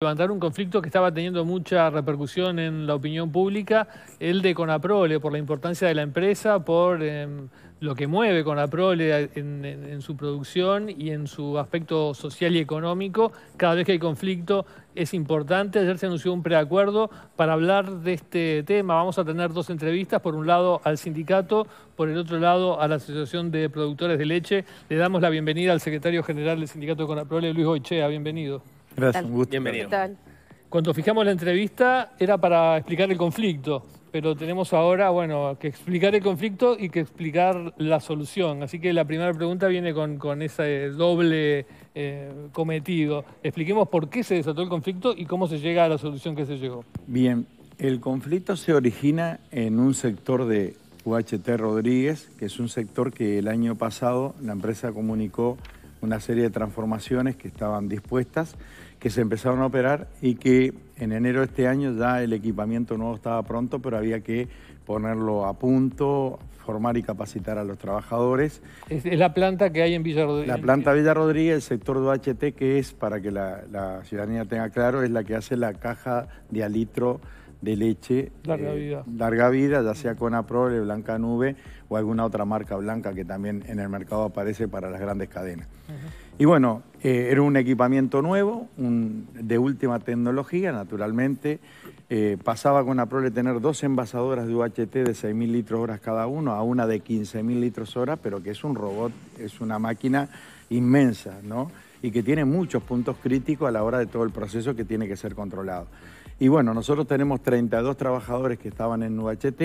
levantar un conflicto que estaba teniendo mucha repercusión en la opinión pública, el de Conaprole, por la importancia de la empresa, por em, lo que mueve Conaprole en, su producción y en su aspecto social y económico. Cada vez que hay conflicto es importante. Ayer se anunció un preacuerdo para hablar de este tema. Vamos a tener dos entrevistas, por un lado al sindicato, por el otro lado a la Asociación de Productores de Leche. Le damos la bienvenida al secretario general del sindicato de Conaprole, Luis Oichea. Bienvenido. Gracias, un gusto. Bienvenido. Cuando fijamos la entrevista era para explicar el conflicto, pero tenemos ahora, bueno, que explicar el conflicto y que explicar la solución. Así que la primera pregunta viene con, ese doble eh, cometido. Expliquemos por qué se desató el conflicto y cómo se llega a la solución que se llegó. Bien, el conflicto se origina en un sector de UHT Rodríguez, que es un sector que el año pasado la empresa comunicó una serie de transformaciones que estaban dispuestas que se empezaron a operar y que en enero de este año ya el equipamiento nuevo estaba pronto, pero había que ponerlo a punto, formar y capacitar a los trabajadores. Es, la planta que hay en Villa Rodríguez. La planta Villa Rodríguez, el sector de que es, para que la, ciudadanía tenga claro, es la que hace la caja de alitro de leche. Larga eh, vida. Larga vida, ya sea con Aprole, Blanca Nube o alguna otra marca blanca que también en el mercado aparece para las grandes cadenas. Y bueno, eh, era un equipamiento nuevo, de última tecnología, naturalmente. Eh, pasaba con la Prole tener dos envasadoras de UHT de 6.000 litros horas cada uno a una de 15.000 litros horas, pero que es un robot, es una máquina inmensa, ¿no? Y que tiene muchos puntos críticos a la hora de todo el proceso que tiene que ser controlado. Y bueno, nosotros tenemos 32 trabajadores que estaban en UHT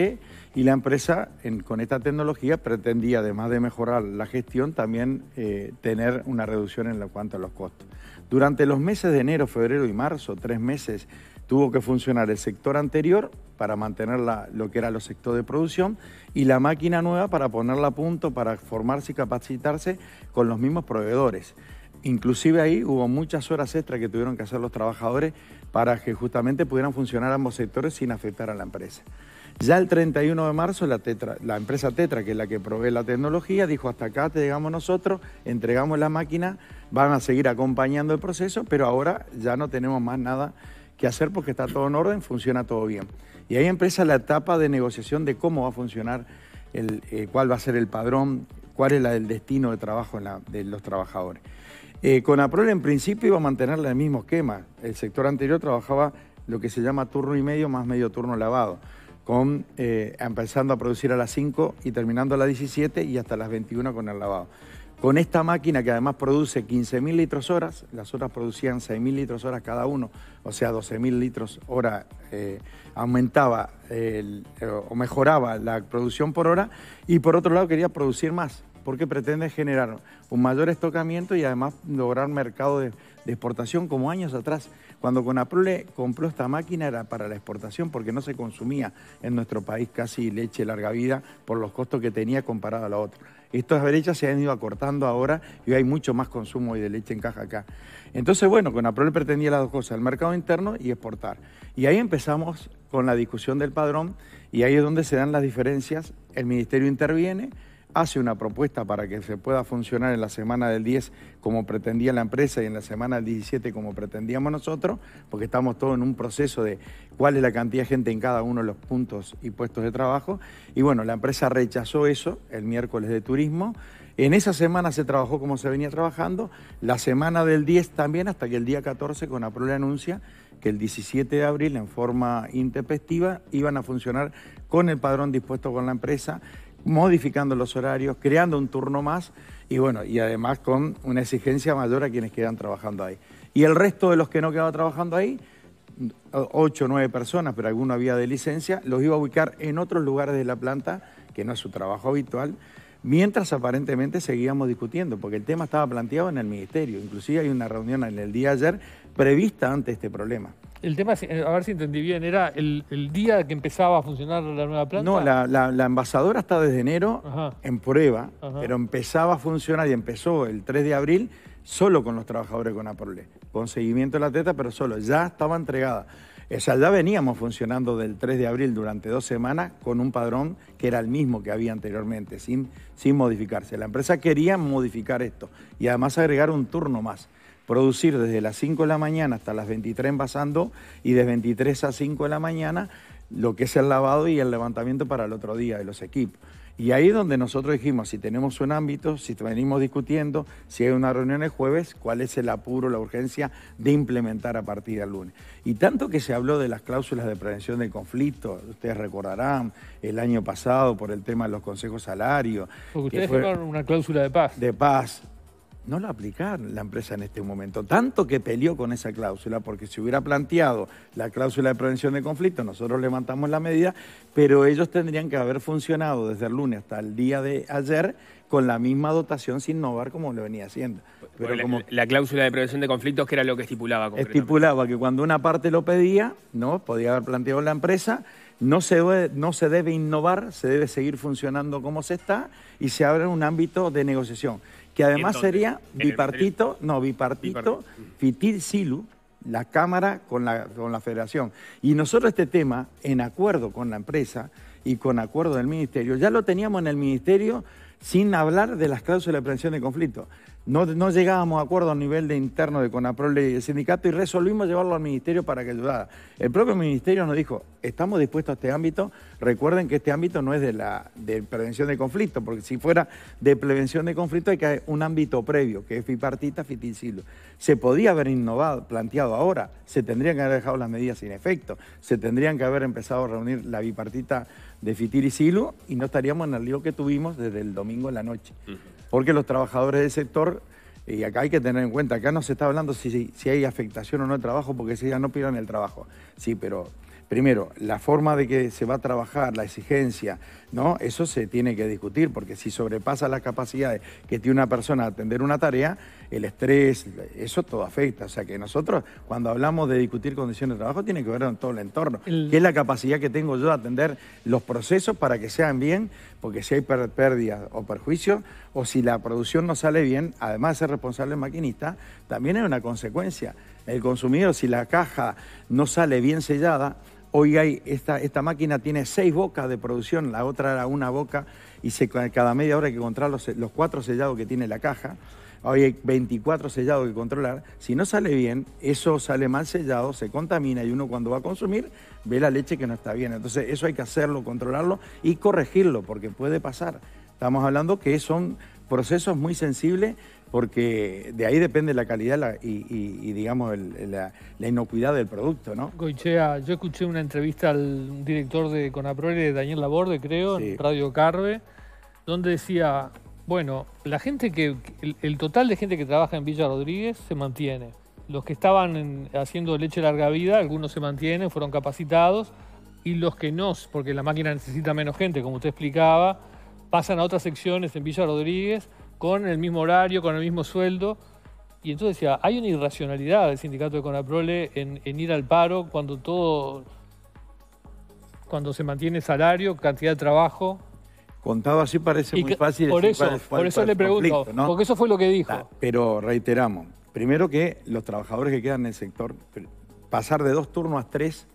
y la empresa con esta tecnología pretendía, además de mejorar la gestión, también eh, tener una reducción en cuanto a los costos. Durante los meses de enero, febrero y marzo, tres meses, tuvo que funcionar el sector anterior para mantener lo que era los sectores de producción y la máquina nueva para ponerla a punto, para formarse y capacitarse con los mismos proveedores. Inclusive ahí hubo muchas horas extras que tuvieron que hacer los trabajadores para que justamente pudieran funcionar ambos sectores sin afectar a la empresa. Ya el 31 de marzo la, empresa Tetra, que es la que provee la tecnología, dijo hasta acá te llegamos nosotros, entregamos la máquina, van a seguir acompañando el proceso, pero ahora ya no tenemos más nada que hacer porque está todo en orden, funciona todo bien. Y ahí empieza la etapa de negociación de cómo va a funcionar, eh, cuál va a ser el padrón, cuál es el destino de trabajo de los trabajadores. Eh, con APROL en principio iba a mantener el mismo esquema. El sector anterior trabajaba lo que se llama turno y medio más medio turno lavado, con, eh, empezando a producir a las 5 y terminando a las 17 y hasta las 21 con el lavado. Con esta máquina que además produce 15.000 litros horas, las otras producían 6.000 litros horas cada uno, o sea, 12.000 litros hora eh, aumentaba o mejoraba la producción por hora y por otro lado quería producir más porque pretende generar un mayor estocamiento y además lograr mercado de, exportación como años atrás. Cuando Conaprole compró esta máquina era para la exportación porque no se consumía en nuestro país casi leche larga vida por los costos que tenía comparado a la otra. Estas brechas se han ido acortando ahora y hay mucho más consumo de leche en caja acá. Entonces, bueno, Conaprole pretendía las dos cosas, el mercado interno y exportar. Y ahí empezamos con la discusión del padrón y ahí es donde se dan las diferencias. El ministerio interviene, hace una propuesta para que se pueda funcionar en la semana del 10 como pretendía la empresa y en la semana del 17 como pretendíamos nosotros, porque estamos todos en un proceso de cuál es la cantidad de gente en cada uno de los puntos y puestos de trabajo. Y bueno, la empresa rechazó eso el miércoles de turismo. En esa semana se trabajó como se venía trabajando, la semana del 10 también, hasta que el día 14 con le anuncia que el 17 de abril en forma intempestiva iban a funcionar con el padrón dispuesto con la empresa modificando los horarios, creando un turno más y bueno, y además con una exigencia mayor a quienes quedan trabajando ahí. Y el resto de los que no quedaban trabajando ahí, ocho o nueve personas, pero alguno había de licencia, los iba a ubicar en otros lugares de la planta, que no es su trabajo habitual, mientras aparentemente seguíamos discutiendo, porque el tema estaba planteado en el ministerio. Inclusive hay una reunión en el día de ayer prevista ante este problema. El tema, eh, a ver si entendí bien, ¿era el, el, día que empezaba a funcionar la nueva planta? No, la, la, envasadora está desde enero en prueba, pero empezaba a funcionar y empezó el 3 de abril solo con los trabajadores con aporle, Con seguimiento de la teta, pero solo. Ya estaba entregada. O sea, ya veníamos funcionando del 3 de abril durante dos semanas con un padrón que era el mismo que había anteriormente, sin, sin modificarse. La empresa quería modificar esto y además agregar un turno más producir desde las 5 de la mañana hasta las 23 envasando y de 23 a 5 de la mañana lo que es el lavado y el levantamiento para el otro día de los equipos. Y ahí es donde nosotros dijimos, si tenemos un ámbito, si venimos discutiendo, si hay una reunión el jueves, cuál es el apuro, la urgencia de implementar a partir del lunes. Y tanto que se habló de las cláusulas de prevención de conflicto, ustedes recordarán el año pasado por el tema de los consejos salarios. Porque ustedes fue, una cláusula de paz. De paz, no lo aplicar la empresa en este momento. Tanto que peleó con esa cláusula, porque si hubiera planteado la cláusula de prevención de conflictos, nosotros levantamos la medida, pero ellos tendrían que haber funcionado desde el lunes hasta el día de ayer con la misma dotación sin innovar como lo venía haciendo. Pero la, cláusula de prevención de conflictos, que era lo que estipulaba. Estipulaba que cuando una parte lo pedía, no podía haber planteado la empresa, no se, no se debe innovar, se debe seguir funcionando como se está y se abre un ámbito de negociación que además sería bipartito, no, bipartito, fitil silu, la Cámara con la, con la Federación. Y nosotros este tema, en acuerdo con la empresa y con acuerdo del Ministerio, ya lo teníamos en el Ministerio sin hablar de las cláusulas de prevención de conflicto. No, llegábamos a acuerdo a nivel de interno de Conaprole y el sindicato y resolvimos llevarlo al ministerio para que ayudara. El propio ministerio nos dijo, estamos dispuestos a este ámbito, recuerden que este ámbito no es de la de prevención de conflicto, porque si fuera de prevención de conflicto hay que un ámbito previo, que es y silo. Se podía haber innovado, planteado ahora, se tendrían que haber dejado las medidas sin efecto, se tendrían que haber empezado a reunir la bipartita de fitil y no estaríamos en el lío que tuvimos desde el domingo en la noche porque los trabajadores del sector, y acá hay que tener en cuenta, acá no se está hablando si, si hay afectación o no de trabajo, porque si ya no pierden el trabajo. Sí, pero primero, la forma de que se va a trabajar, la exigencia, ¿no? Eso se tiene que discutir, porque si sobrepasa las capacidades que tiene una persona atender una tarea, el estrés, eso todo afecta. O sea que nosotros, cuando hablamos de discutir condiciones de trabajo, tiene que ver con todo el entorno, qué que es la capacidad que tengo yo de atender los procesos para que sean bien porque si hay pérdida o perjuicio, o si la producción no sale bien, además de ser responsable el maquinista, también hay una consecuencia. El consumidor, si la caja no sale bien sellada, hoy hay esta, máquina tiene seis bocas de producción, la otra era una boca, y se, cada media hora hay que encontrar los, los cuatro sellados que tiene la caja. Hoy hay 24 sellados que controlar. Si no sale bien, eso sale mal sellado, se contamina y uno cuando va a consumir ve la leche que no está bien. Entonces eso hay que hacerlo, controlarlo y corregirlo porque puede pasar. Estamos hablando que son procesos muy sensibles porque de ahí depende la calidad y, digamos, la, inocuidad del producto, ¿no? Goichea, yo escuché una entrevista al director de Conaprole, Daniel Laborde, creo, en Radio Carve, donde decía, bueno, la gente que. El, total de gente que trabaja en Villa Rodríguez se mantiene. Los que estaban haciendo leche larga vida, algunos se mantienen, fueron capacitados. Y los que no, porque la máquina necesita menos gente, como usted explicaba, pasan a otras secciones en Villa Rodríguez con el mismo horario, con el mismo sueldo. Y entonces decía, hay una irracionalidad del sindicato de Conaprole en, en ir al paro cuando todo, cuando se mantiene salario, cantidad de trabajo, Contado así parece muy fácil. Por eso, le pregunto, porque eso fue lo que dijo. Ah, pero reiteramos, primero que los trabajadores que quedan en el sector, pasar de dos turnos a tres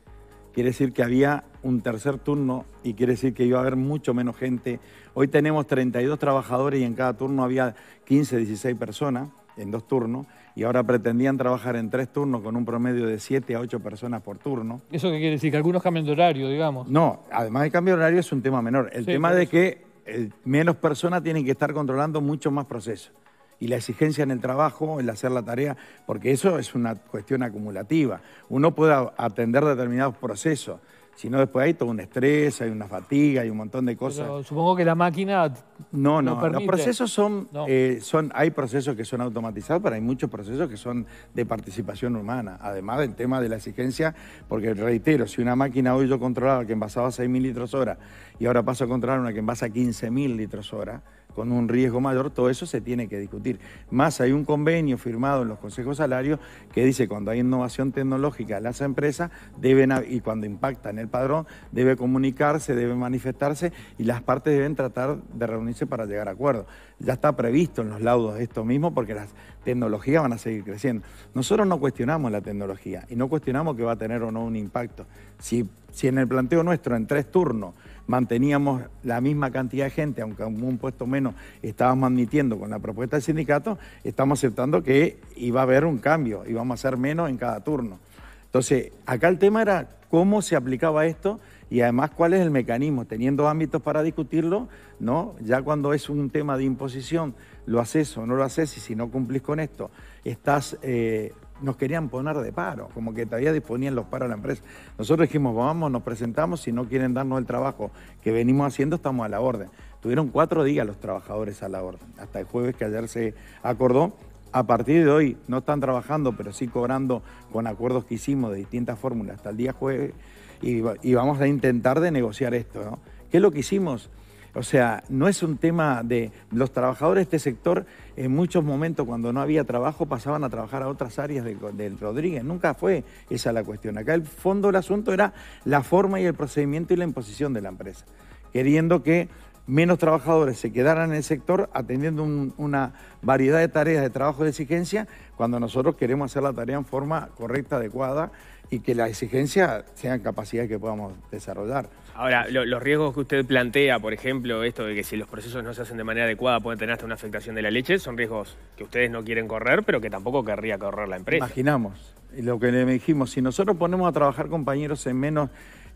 quiere decir que había un tercer turno y quiere decir que iba a haber mucho menos gente. Hoy tenemos 32 trabajadores y en cada turno había 15, 16 personas en dos turnos y ahora pretendían trabajar en tres turnos con un promedio de siete a ocho personas por turno. ¿Eso qué quiere decir? ¿Que algunos cambian de horario, digamos? No, además el cambio de horario es un tema menor. El tema de que eh, menos personas tienen que estar controlando mucho más procesos. Y la exigencia en el trabajo, el hacer la tarea, porque eso es una cuestión acumulativa. Uno puede atender determinados procesos, si no después hay todo un estrés, hay una fatiga, hay un montón de cosas. supongo que la máquina no, no, los procesos son, eh, son, hay procesos que son automatizados, pero hay muchos procesos que son de participación humana, además del tema de la exigencia, porque reitero, si una máquina hoy yo controlaba que envasaba 6.000 litros hora y ahora paso a controlar una que envasa 15.000 litros hora, con un riesgo mayor, todo eso se tiene que discutir. Más hay un convenio firmado en los consejos salarios que dice cuando hay innovación tecnológica las empresas deben y cuando impacta en el padrón debe comunicarse, debe manifestarse y las partes deben tratar de reunir para llegar a acuerdo Ya está previsto en los laudos esto mismo porque las tecnologías van a seguir creciendo. Nosotros no cuestionamos la tecnología y no cuestionamos que va a tener o no un impacto. Si, si en el planteo nuestro, en tres turnos, manteníamos la misma cantidad de gente, aunque un puesto menos estábamos admitiendo con la propuesta del sindicato, estamos aceptando que iba a haber un cambio, íbamos a hacer menos en cada turno. Entonces, acá el tema era cómo se aplicaba esto y además cuál es el mecanismo. Teniendo ámbitos para discutirlo, ¿no? Ya cuando es un tema de imposición, lo haces o no lo haces y si no cumplís con esto, estás... Eh, nos querían poner de paro, como que todavía disponían los paros a la empresa. Nosotros dijimos, vamos, nos presentamos, si no quieren darnos el trabajo que venimos haciendo, estamos a la orden. Tuvieron cuatro días los trabajadores a la orden, hasta el jueves que ayer se acordó. A partir de hoy no están trabajando, pero sí cobrando con acuerdos que hicimos de distintas fórmulas hasta el día jueves y, vamos a intentar de negociar esto. ¿no? ¿Qué es lo que hicimos? O sea, no es un tema de los trabajadores de este sector, en muchos momentos cuando no había trabajo pasaban a trabajar a otras áreas del, Rodríguez. Nunca fue esa la cuestión. Acá el fondo del asunto era la forma y el procedimiento y la imposición de la empresa, queriendo que menos trabajadores se quedaran en el sector atendiendo una variedad de tareas de trabajo de exigencia cuando nosotros queremos hacer la tarea en forma correcta, adecuada y que la exigencia sean capacidades que podamos desarrollar. Ahora, los riesgos que usted plantea, por ejemplo, esto de que si los procesos no se hacen de manera adecuada pueden tener hasta una afectación de la leche, son riesgos que ustedes no quieren correr, pero que tampoco querría correr la empresa. Imaginamos, lo que le dijimos, si nosotros ponemos a trabajar compañeros en menos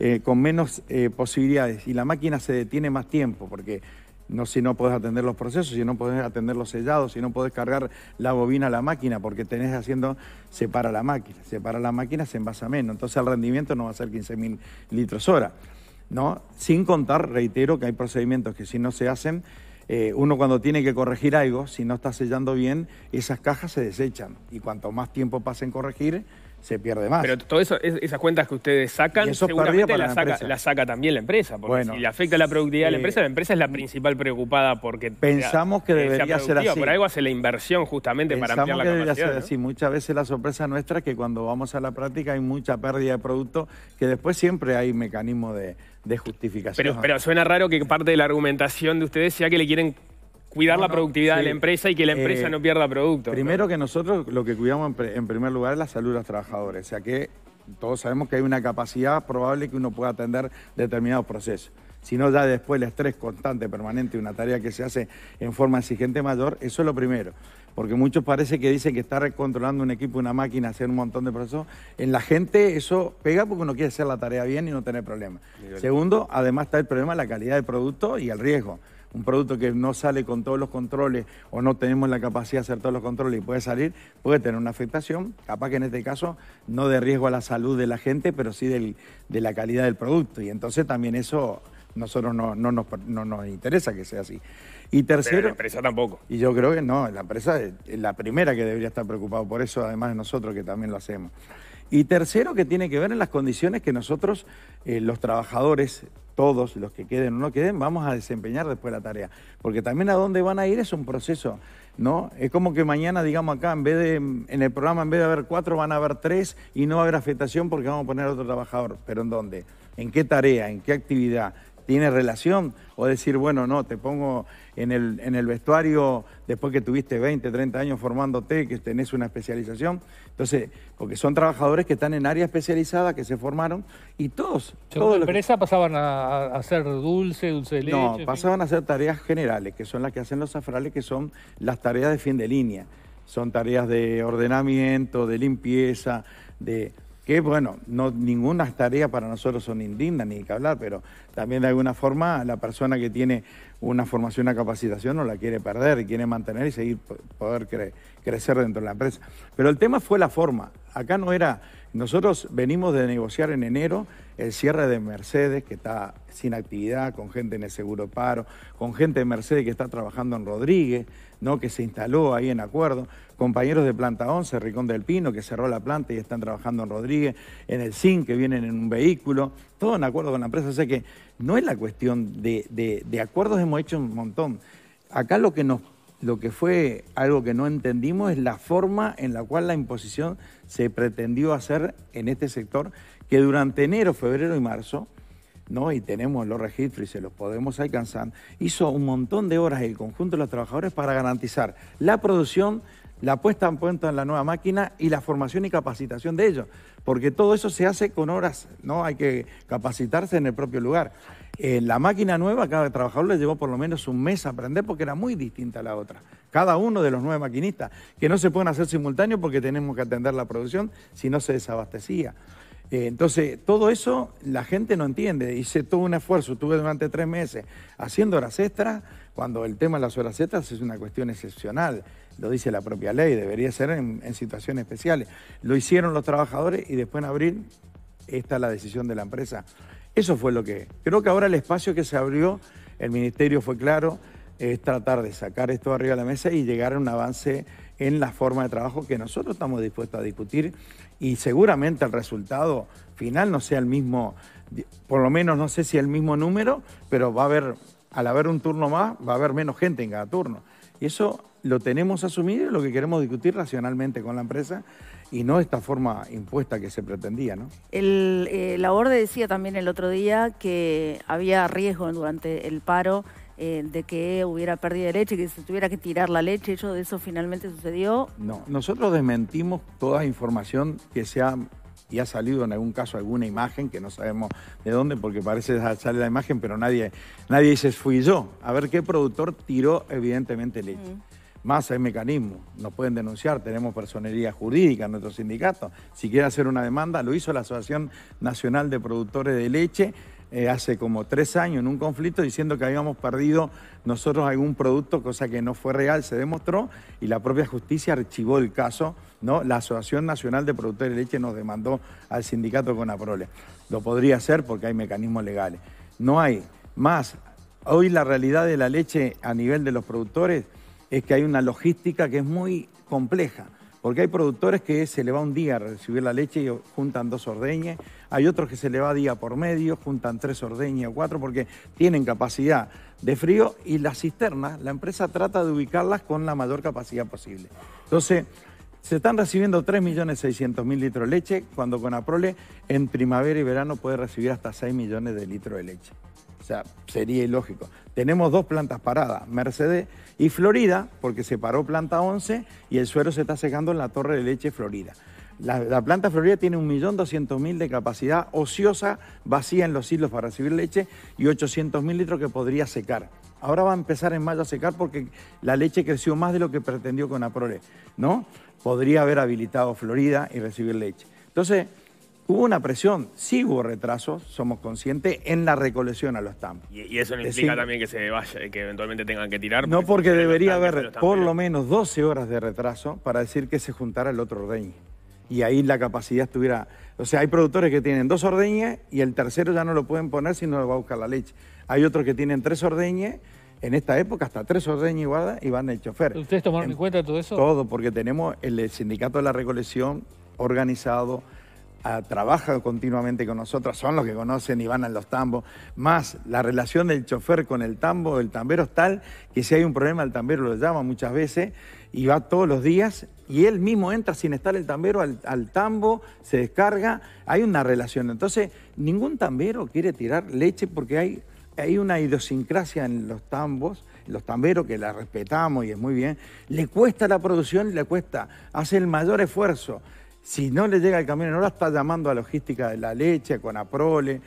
eh, con menos eh, posibilidades y la máquina se detiene más tiempo porque si no podés atender los procesos, si no podés atender los sellados, si no podés cargar la bobina a la máquina, porque tenés haciendo, se para la máquina, se para la máquina, se envasa menos, entonces el rendimiento no va a ser 15.000 litros hora, ¿no? Sin contar, reitero, que hay procedimientos que si no se hacen, eh, uno cuando tiene que corregir algo, si no está sellando bien, esas cajas se desechan y cuanto más tiempo pasen en corregir, se pierde más. Pero todas esas cuentas que ustedes sacan, seguramente las saca, la saca, también la empresa, porque si le afecta la productividad de la empresa, la empresa es la principal preocupada porque... Pensamos que eh, debería ser así. Por algo hace la inversión justamente para ampliar la capacidad, Muchas veces la sorpresa nuestra es que cuando vamos a la práctica hay mucha pérdida de producto, que después siempre hay mecanismo de, de justificación. Pero, pero suena raro que parte de la argumentación de ustedes sea que le quieren cuidar la productividad de la empresa y que la empresa eh, no pierda producto. Primero que nosotros lo que cuidamos en, primer lugar es la salud de los trabajadores, o sea que todos sabemos que hay una capacidad probable que uno pueda atender determinados procesos. Si no, ya después el estrés constante, permanente, una tarea que se hace en forma exigente mayor, eso es lo primero. Porque muchos parece que dicen que está controlando un equipo, una máquina, hacer un montón de procesos. En la gente eso pega porque uno quiere hacer la tarea bien y no tener problemas. Segundo, además está el problema de la calidad del producto y el riesgo un producto que no sale con todos los controles o no tenemos la capacidad de hacer todos los controles y puede salir, puede tener una afectación, capaz que en este caso no de riesgo a la salud de la gente, pero sí de la calidad del producto. Y entonces también eso nosotros no, no, nos, no nos interesa que sea así. Y tercero... Pero la empresa tampoco. Y yo creo que no, la empresa es la primera que debería estar preocupada por eso, además de nosotros que también lo hacemos. Y tercero, que tiene que ver en las condiciones que nosotros, eh, los trabajadores, todos los que queden o no queden, vamos a desempeñar después la tarea. Porque también a dónde van a ir es un proceso, ¿no? Es como que mañana, digamos acá, en vez de, en el programa, en vez de haber cuatro, van a haber tres y no va a haber afectación porque vamos a poner a otro trabajador. ¿Pero en dónde? ¿En qué tarea? ¿En qué actividad? tiene relación, o decir, bueno, no, te pongo en el, en el vestuario después que tuviste 20, 30 años formándote, que tenés una especialización. Entonces, porque son trabajadores que están en área especializada, que se formaron, y todos... todos la empresa pasaban a, a, hacer dulce, dulce de leche... No, pasaban a hacer tareas generales, que son las que hacen los safrales que son las tareas de fin de línea. Son tareas de ordenamiento, de limpieza, de que bueno, no, ninguna tarea para nosotros son indignas, ni que hablar, pero también de alguna forma la persona que tiene una formación, una capacitación, no la quiere perder, y quiere mantener y seguir poder crecer dentro de la empresa. Pero el tema fue la forma. Acá no era, nosotros venimos de negociar en enero el cierre de Mercedes, que está sin actividad, con gente en el seguro paro, con gente de Mercedes que está trabajando en Rodríguez, ¿no? que se instaló ahí en acuerdo, compañeros de planta 11, Ricón del Pino, que cerró la planta y están trabajando en Rodríguez, en el sin que vienen en un vehículo, todo en acuerdo con la empresa. O sea que no es la cuestión de, acuerdos, hemos hecho un montón. Acá lo que nos lo que fue algo que no entendimos es la forma en la cual la imposición se pretendió hacer en este sector, que durante enero, febrero y marzo, ¿no? y tenemos los registros y se los podemos alcanzar, hizo un montón de horas el conjunto de los trabajadores para garantizar la producción, la puesta en punto en la nueva máquina y la formación y capacitación de ellos, porque todo eso se hace con horas, ¿no? Hay que capacitarse en el propio lugar. en la máquina nueva, cada trabajador le llevó por lo menos un mes a aprender porque era muy distinta a la otra. Cada uno de los nueve maquinistas, que no se pueden hacer simultáneos porque tenemos que atender la producción si no se desabastecía. Eh, entonces, todo eso la gente no entiende. Hice todo un esfuerzo, estuve durante tres meses haciendo horas extras, cuando el tema de las horas extras es una cuestión excepcional lo dice la propia ley, debería ser en, situaciones especiales. Lo hicieron los trabajadores y después en abril esta es la decisión de la empresa. Eso fue lo que... Creo que ahora el espacio que se abrió, el ministerio fue claro, es tratar de sacar esto arriba de la mesa y llegar a un avance en la forma de trabajo que nosotros estamos dispuestos a discutir y seguramente el resultado final no sea el mismo, por lo menos no sé si el mismo número, pero va a haber, al haber un turno más, va a haber menos gente en cada turno. Y eso lo tenemos asumido y lo que queremos discutir racionalmente con la empresa y no esta forma impuesta que se pretendía. ¿no? El, eh, la ORDE decía también el otro día que había riesgo durante el paro eh, de que hubiera perdido de leche, que se tuviera que tirar la leche. ¿Eso eso finalmente sucedió? No, nosotros desmentimos toda información que sea y ha salido en algún caso alguna imagen que no sabemos de dónde, porque parece sale la imagen, pero nadie, nadie dice fui yo. A ver qué productor tiró evidentemente leche. Más hay mecanismos, nos pueden denunciar, tenemos personería jurídica en nuestro sindicato. Si quiere hacer una demanda, lo hizo la Asociación Nacional de Productores de Leche eh, hace como tres años en un conflicto diciendo que habíamos perdido nosotros algún producto, cosa que no fue real, se demostró, y la propia justicia archivó el caso. ¿no? La Asociación Nacional de Productores de Leche nos demandó al sindicato con Aprole. Lo podría hacer porque hay mecanismos legales. No hay. Más, hoy la realidad de la leche a nivel de los productores es que hay una logística que es muy compleja. Porque hay productores que se le va un día a recibir la leche y juntan dos ordeñas, hay otros que se le va día por medio, juntan tres ordeñas o cuatro porque tienen capacidad de frío y las cisternas, la empresa trata de ubicarlas con la mayor capacidad posible. Entonces, se están recibiendo 3.600.000 litros de leche, cuando con Aprole en primavera y verano puede recibir hasta 6 millones de litros de leche. O sea, sería ilógico. Tenemos dos plantas paradas, Mercedes y Florida, porque se paró planta 11 y el suero se está secando en la Torre de Leche Florida. La, planta Florida tiene 1.200.000 de capacidad ociosa, vacía en los hilos para recibir leche y 800.000 litros que podría secar. Ahora va a empezar en mayo a secar porque la leche creció más de lo que pretendió con Aprole, ¿no? Podría haber habilitado Florida y recibir leche. Entonces, Hubo una presión, sí hubo retrasos, somos conscientes, en la recolección a los TAMP. Y, eso no implica también que se vaya, que eventualmente tengan que tirar. no, porque debería haber por lo menos 12 horas de retraso para decir que se juntara el otro ordeño Y ahí la capacidad estuviera. O sea, hay productores que tienen dos ordeñes y el tercero ya no lo pueden poner si no lo va a buscar la leche. Hay otros que tienen tres ordeñes en esta época hasta tres ordeñes y y van el chofer. ¿Ustedes tomaron en, cuenta todo eso? Todo, porque tenemos el sindicato de la recolección organizado, trabaja continuamente con nosotros, son los que conocen y van a los tambos, más la relación del chofer con el tambo, el tambero es tal que si hay un problema el tambero lo llama muchas veces y va todos los días y él mismo entra sin estar el tambero al, tambo, se descarga, hay una relación. Entonces, ningún tambero quiere tirar leche porque hay, hay una idiosincrasia en los tambos los tamberos, que la respetamos y es muy bien, le cuesta la producción, le cuesta, hace el mayor esfuerzo. Si no le llega el camión, la está llamando a logística de la leche, con Aprole.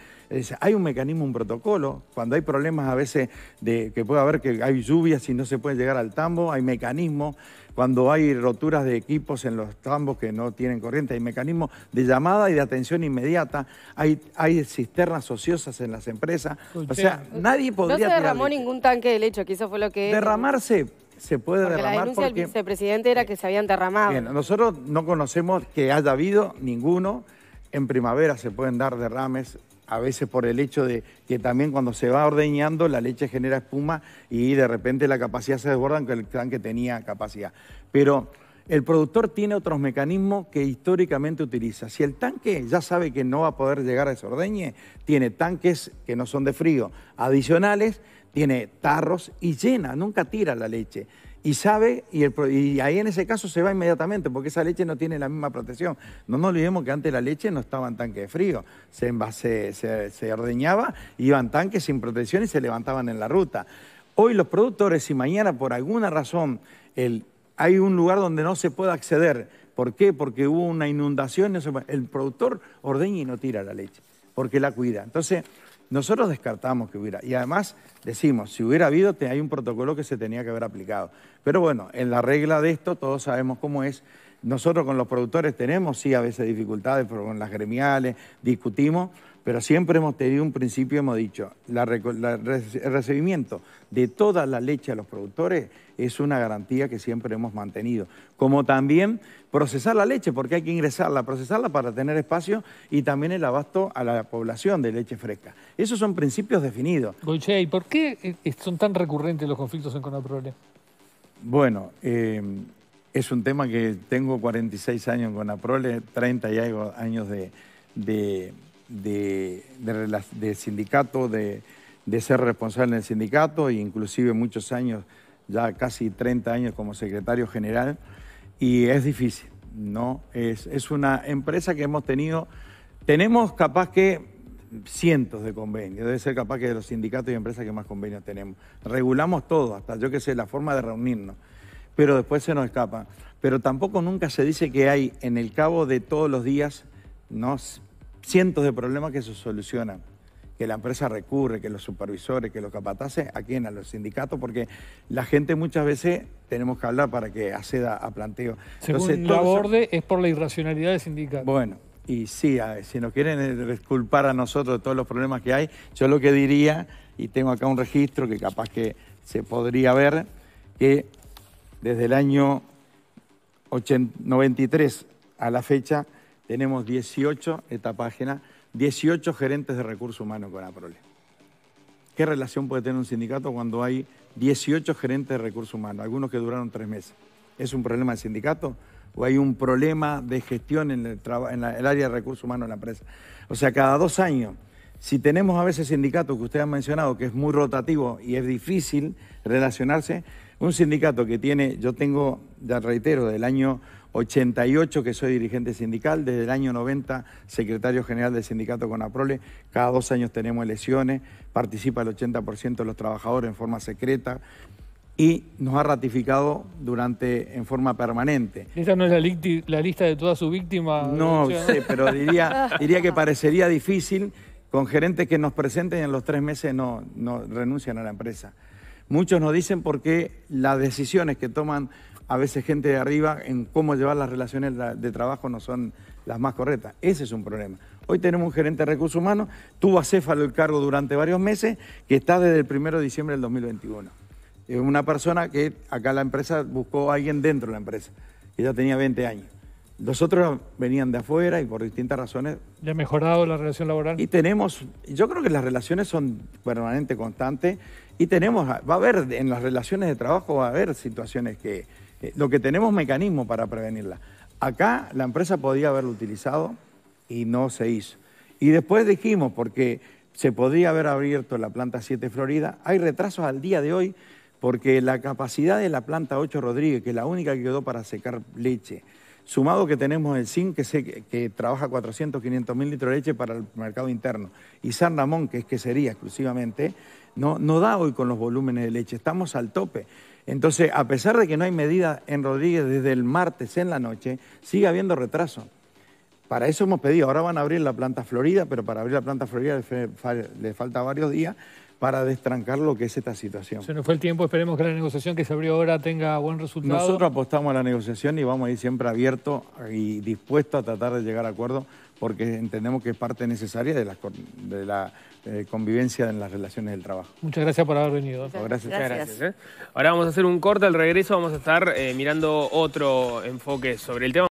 hay un mecanismo, un protocolo. Cuando hay problemas a veces de que puede haber que hay lluvias y no se puede llegar al tambo, hay mecanismo. Cuando hay roturas de equipos en los tambos que no tienen corriente, hay mecanismos de llamada y de atención inmediata. Hay, hay cisternas ociosas en las empresas. O sea, nadie podría... No se derramó ningún tanque de leche, que eso fue lo que... Derramarse se puede porque La denuncia del vicepresidente era que se habían derramado. Bien, nosotros no conocemos que haya habido ninguno. En primavera se pueden dar derrames, a veces por el hecho de que también cuando se va ordeñando la leche genera espuma y de repente la capacidad se desborda aunque el tanque tenía capacidad. Pero el productor tiene otros mecanismos que históricamente utiliza. Si el tanque ya sabe que no va a poder llegar a ese ordeñe, tiene tanques que no son de frío adicionales tiene tarros y llena, nunca tira la leche. Y sabe, y, ahí en ese caso se va inmediatamente, porque esa leche no tiene la misma protección. No nos olvidemos que antes la leche no estaba en tanque de frío, se, envase, se, se ordeñaba, iban tanques sin protección y se levantaban en la ruta. Hoy los productores, si mañana por alguna razón hay un lugar donde no se puede acceder, ¿por qué? Porque hubo una inundación, el productor ordeña y no tira la leche, porque la cuida. Entonces, nosotros descartamos que hubiera, y además decimos, si hubiera habido, hay un protocolo que se tenía que haber aplicado. Pero bueno, en la regla de esto todos sabemos cómo es. Nosotros con los productores tenemos, sí, a veces dificultades, pero con las gremiales discutimos, pero siempre hemos tenido un principio, hemos dicho, el recibimiento de toda la leche a los productores es una garantía que siempre hemos mantenido. Como también procesar la leche, porque hay que ingresarla, procesarla para tener espacio y también el abasto a la población de leche fresca. Esos son principios definidos. Goiche, ¿y por qué eh, son tan recurrentes los conflictos en Conaprole? Bueno, eh, es un tema que tengo 46 años en Conaprole, 30 y algo años de de, de, sindicato, de, ser responsable en el sindicato, e inclusive muchos años, ya casi 30 años como secretario general, y es difícil, ¿no? Es, es una empresa que hemos tenido, tenemos capaz que cientos de convenios, debe ser capaz que de los sindicatos y empresas que más convenios tenemos. Regulamos todo, hasta yo que sé, la forma de reunirnos, pero después se nos escapa. Pero tampoco nunca se dice que hay en el cabo de todos los días, ¿no? cientos de problemas que se solucionan, que la empresa recurre, que los supervisores, que los capataces, ¿a quién? A los sindicatos, porque la gente muchas veces tenemos que hablar para que acceda a planteo. Según Entonces, la aborde es por la irracionalidad de sindicato. Bueno, y sí, si nos quieren eh, disculpar a nosotros de todos los problemas que hay, yo lo que diría, y tengo acá un registro que capaz que se podría ver, que desde el año 93 a la fecha tenemos 18, esta página, 18 gerentes de recursos humanos con APROLE. ¿Qué relación puede tener un sindicato cuando hay 18 gerentes de recursos humanos, algunos que duraron tres meses? ¿Es un problema del sindicato? ¿O hay un problema de gestión en el, área de recursos humanos en la empresa? O sea, cada dos años, si tenemos a veces sindicatos que usted ha mencionado, que es muy rotativo y es difícil relacionarse, un sindicato que tiene, yo tengo, ya reitero, del año 88 que soy dirigente sindical, desde el año 90 secretario general del sindicato con APROLE, cada dos años tenemos elecciones, participa el 80% de los trabajadores en forma secreta y nos ha ratificado durante en forma permanente. ¿Esta no es la, lista de todas sus víctimas? No pero diría, diría que parecería difícil con gerentes que nos presenten y en los tres meses no, no renuncian a la empresa. Muchos nos dicen porque las decisiones que toman a veces gente de arriba en cómo llevar las relaciones de trabajo no son las más correctas. Ese es un problema. Hoy tenemos un gerente de recursos humanos, tuvo a Céfalo el cargo durante varios meses, que está desde el 1 de diciembre del 2021. Es una persona que acá la empresa buscó a alguien dentro de la empresa, que ya tenía 20 años. Los otros venían de afuera y por distintas razones. ¿Ya ha mejorado la relación laboral? Y tenemos, yo creo que las relaciones son permanentes, constantes, y tenemos, va a haber, en las relaciones de trabajo va a haber situaciones que, eh, lo que tenemos mecanismo para prevenirla. Acá la empresa podía haberlo utilizado y no se hizo. Y después dijimos, porque se podría haber abierto la planta 7 Florida, hay retrasos al día de hoy porque la capacidad de la planta 8 Rodríguez, que es la única que quedó para secar leche, sumado que tenemos el sin que, que trabaja 400, 500 mil litros de leche para el mercado interno, y San Ramón, que es que sería exclusivamente, no, no da hoy con los volúmenes de leche, estamos al tope. Entonces, a pesar de que no hay medida en Rodríguez desde el martes en la noche, sigue habiendo retraso. Para eso hemos pedido, ahora van a abrir la planta Florida, pero para abrir la planta Florida le, le falta varios días, para destrancar lo que es esta situación. Se nos fue el tiempo, esperemos que la negociación que se abrió ahora tenga buen resultado. Nosotros apostamos a la negociación y vamos a ir siempre abierto y dispuesto a tratar de llegar a acuerdo, porque entendemos que es parte necesaria de la, de la eh, convivencia en las relaciones del trabajo. Muchas gracias por haber venido. gracias. ¿eh? Ahora vamos a hacer un corte, al regreso vamos a estar eh, mirando otro enfoque sobre el tema.